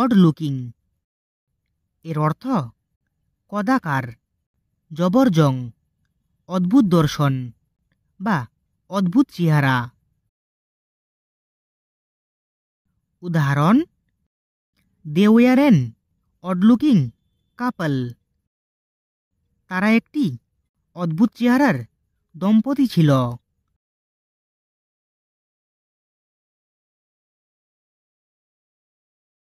odd looking এর অর্থ কদাকার জবরজং অদ্ভুত দর্শন বা অদ্ভুত চেহারা উদাহরণ they were an odd looking couple তারা একটি অদ্ভুত চেহারার দম্পতি ছিল